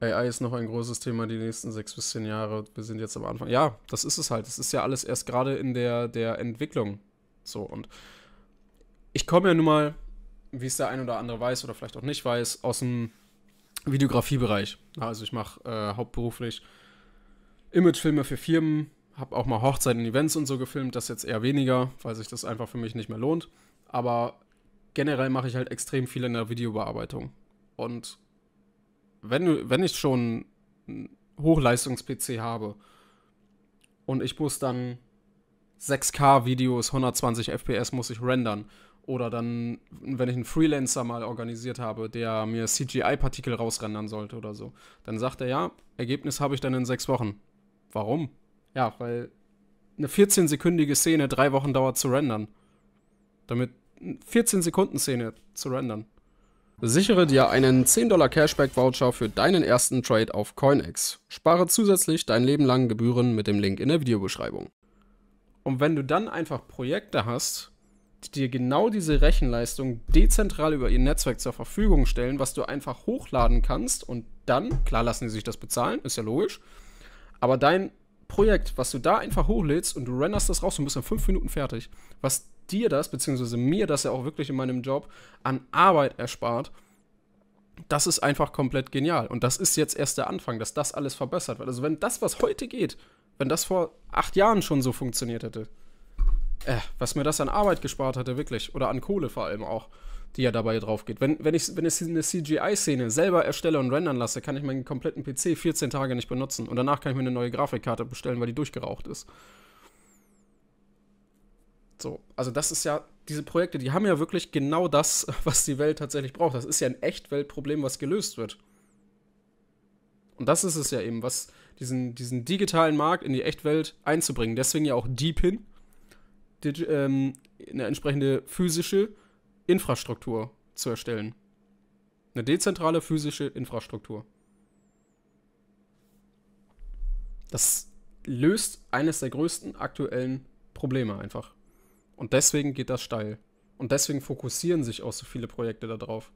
AI ist noch ein großes Thema die nächsten sechs bis zehn Jahre. Wir sind jetzt am Anfang. Ja, das ist es halt. Es ist ja alles erst gerade in der, der Entwicklung. So, und ich komme ja nun mal, wie es der ein oder andere weiß oder vielleicht auch nicht weiß, aus dem Videografiebereich. Also ich mache äh, hauptberuflich Imagefilme für Firmen, habe auch mal Hochzeiten, Events und so gefilmt, das jetzt eher weniger, weil sich das einfach für mich nicht mehr lohnt. Aber generell mache ich halt extrem viel in der Videobearbeitung. Und wenn, wenn ich schon einen Hochleistungs-PC habe und ich muss dann 6K-Videos, 120 FPS muss ich rendern. Oder dann, wenn ich einen Freelancer mal organisiert habe, der mir CGI-Partikel rausrendern sollte oder so, dann sagt er, ja, Ergebnis habe ich dann in sechs Wochen. Warum? Ja, weil eine 14-sekündige Szene drei Wochen dauert zu rendern. Damit 14 Sekunden Szene zu rendern. Sichere dir einen 10 Dollar Cashback-Voucher für deinen ersten Trade auf CoinEx. Spare zusätzlich dein Leben lang Gebühren mit dem Link in der Videobeschreibung. Und wenn du dann einfach Projekte hast, die dir genau diese Rechenleistung dezentral über ihr Netzwerk zur Verfügung stellen, was du einfach hochladen kannst und dann, klar lassen sie sich das bezahlen, ist ja logisch, aber dein Projekt, was du da einfach hochlädst und du renderst das raus und bist in fünf Minuten fertig. Was dir das, beziehungsweise mir das ja auch wirklich in meinem Job an Arbeit erspart, das ist einfach komplett genial. Und das ist jetzt erst der Anfang, dass das alles verbessert wird. Also wenn das, was heute geht, wenn das vor acht Jahren schon so funktioniert hätte, äh, was mir das an Arbeit gespart hatte, wirklich. Oder an Kohle vor allem auch, die ja dabei drauf geht. Wenn, wenn, ich, wenn ich eine CGI-Szene selber erstelle und rendern lasse, kann ich meinen kompletten PC 14 Tage nicht benutzen. Und danach kann ich mir eine neue Grafikkarte bestellen, weil die durchgeraucht ist. So, also das ist ja, diese Projekte, die haben ja wirklich genau das, was die Welt tatsächlich braucht. Das ist ja ein Echtweltproblem, was gelöst wird. Und das ist es ja eben, was diesen, diesen digitalen Markt in die Echtwelt einzubringen. Deswegen ja auch Deepin ähm, eine entsprechende physische Infrastruktur zu erstellen. Eine dezentrale physische Infrastruktur. Das löst eines der größten aktuellen Probleme einfach. Und deswegen geht das steil. Und deswegen fokussieren sich auch so viele Projekte darauf.